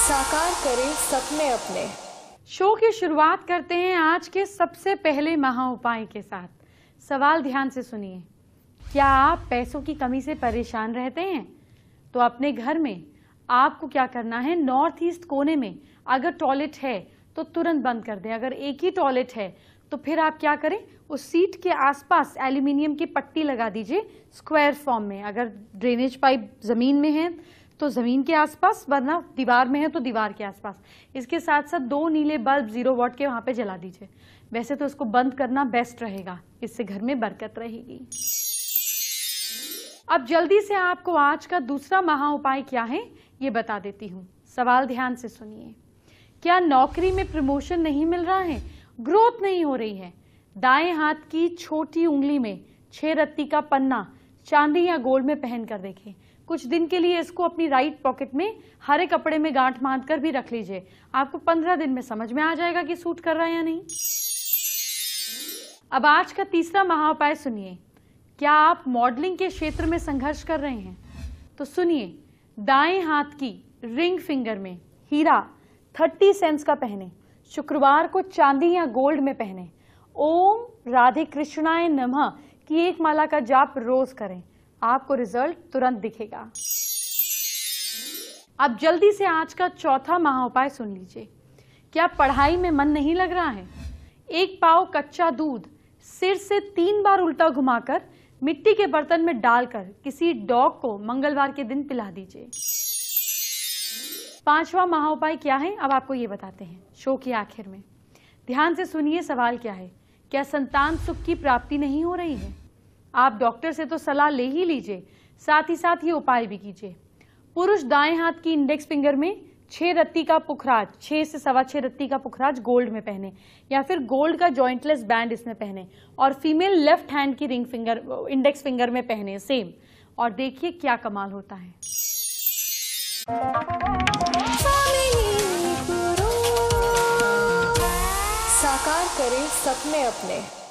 साकार करें सपने अपने शो की शुरुआत करते हैं आज के सबसे पहले महा उपाय के साथ सवाल ध्यान से सुनिए क्या आप पैसों की कमी से परेशान रहते हैं तो अपने घर में आपको क्या करना है नॉर्थ ईस्ट कोने में अगर टॉयलेट है तो तुरंत बंद कर दें अगर एक ही टॉयलेट है तो फिर आप क्या करें उस सीट के आसपास एल्यूमिनियम की पट्टी लगा दीजिए स्क्वायर फॉर्म में अगर ड्रेनेज पाइप ज़मीन में है तो ज़मीन के आसपास वरना दीवार में है तो दीवार के आसपास इसके साथ साथ दो नीले बल्ब जीरो वॉट के वहाँ पे जला दीजिए वैसे तो इसको बंद करना बेस्ट रहेगा इससे घर में बरकत रहेगी अब जल्दी से आपको आज का दूसरा महा उपाय क्या है ये बता देती हूँ सवाल ध्यान से सुनिए क्या नौकरी में प्रमोशन नहीं मिल रहा है ग्रोथ नहीं हो रही है दाएं हाथ की छोटी उंगली में छह रत्ती का पन्ना चांदी या गोल्ड में पहन कर देखें कुछ दिन के लिए इसको अपनी राइट पॉकेट में हरे कपड़े में गांठ बांध कर भी रख लीजिए आपको पंद्रह दिन में समझ में आ जाएगा कि सूट कर रहा है या नहीं अब आज का तीसरा महा उपाय सुनिए क्या आप मॉडलिंग के क्षेत्र में संघर्ष कर रहे हैं तो सुनिए दाएं हाथ की रिंग फिंगर में हीरा थर्टी सेंस का पहने शुक्रवार को चांदी या गोल्ड में पहने ओम राधे कृष्णाय नमः की एक माला का जाप रोज करें आपको रिजल्ट तुरंत दिखेगा अब जल्दी से आज का चौथा महा उपाय सुन लीजिए क्या पढ़ाई में मन नहीं लग रहा है एक पाव कच्चा दूध सिर से तीन बार उल्टा घुमाकर मिट्टी के बर्तन में डालकर किसी डॉग को मंगलवार के दिन पिला दीजिए पांचवा महा उपाय क्या है अब आपको ये बताते हैं शो के आखिर में ध्यान से सुनिए सवाल क्या है क्या संतान सुख की प्राप्ति नहीं हो रही है आप डॉक्टर से तो सलाह ले ही लीजिए साथ ही साथ ये उपाय भी कीजिए पुरुष दाएं हाथ की इंडेक्स फिंगर में छह रत्ती का पुखराज छह से सवा छह रत्ती का पुखराज गोल्ड में पहने या फिर गोल्ड का ज्वाइंटलेस बैंड इसमें पहने और फीमेल लेफ्ट हैंड की रिंग फिंगर इंडेक्स फिंगर में पहने सेम और देखिए क्या कमाल होता है साकार करें सपने अपने